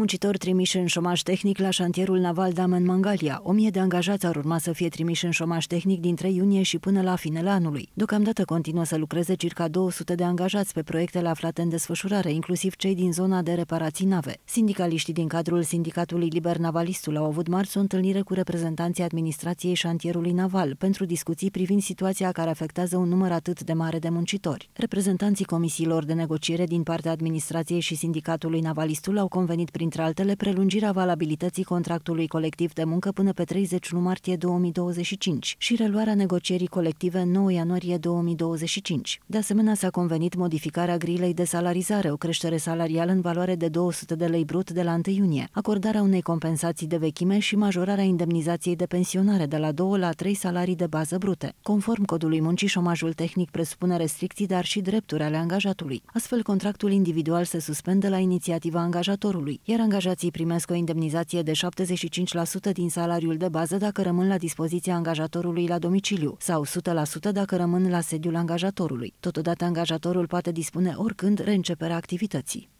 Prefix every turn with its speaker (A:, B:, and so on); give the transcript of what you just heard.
A: Muncitori trimiși în șomaș tehnic la șantierul naval Dam în Mangalia. O mie de angajați ar urma să fie trimiși în șomaș tehnic din iunie și până la finele anului. Deocamdată continuă să lucreze circa 200 de angajați pe proiectele aflate în desfășurare, inclusiv cei din zona de reparații nave. Sindicaliștii din cadrul Sindicatului Liber Navalistul au avut marți o întâlnire cu reprezentanții administrației șantierului naval pentru discuții privind situația care afectează un număr atât de mare de muncitori. Reprezentanții comisiilor de negociere din partea administrației și Sindicatului Navalistul au convenit prin printre altele, prelungirea valabilității contractului colectiv de muncă până pe 31 martie 2025 și reluarea negocierii colective 9 ianuarie 2025. De asemenea, s-a convenit modificarea grilei de salarizare, o creștere salarială în valoare de 200 de lei brut de la 1 iunie, acordarea unei compensații de vechime și majorarea indemnizației de pensionare de la 2 la 3 salarii de bază brute. Conform codului muncii, șomajul tehnic presupune restricții, dar și drepturi ale angajatului. Astfel, contractul individual se suspendă la inițiativa angajatorului, iar angajații primesc o indemnizație de 75% din salariul de bază dacă rămân la dispoziția angajatorului la domiciliu sau 100% dacă rămân la sediul angajatorului. Totodată, angajatorul poate dispune oricând reînceperea activității.